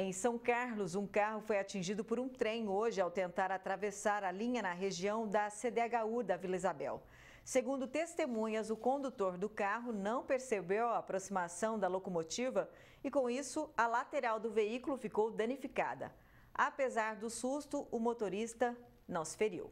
Em São Carlos, um carro foi atingido por um trem hoje ao tentar atravessar a linha na região da CDHU da Vila Isabel. Segundo testemunhas, o condutor do carro não percebeu a aproximação da locomotiva e, com isso, a lateral do veículo ficou danificada. Apesar do susto, o motorista não se feriu.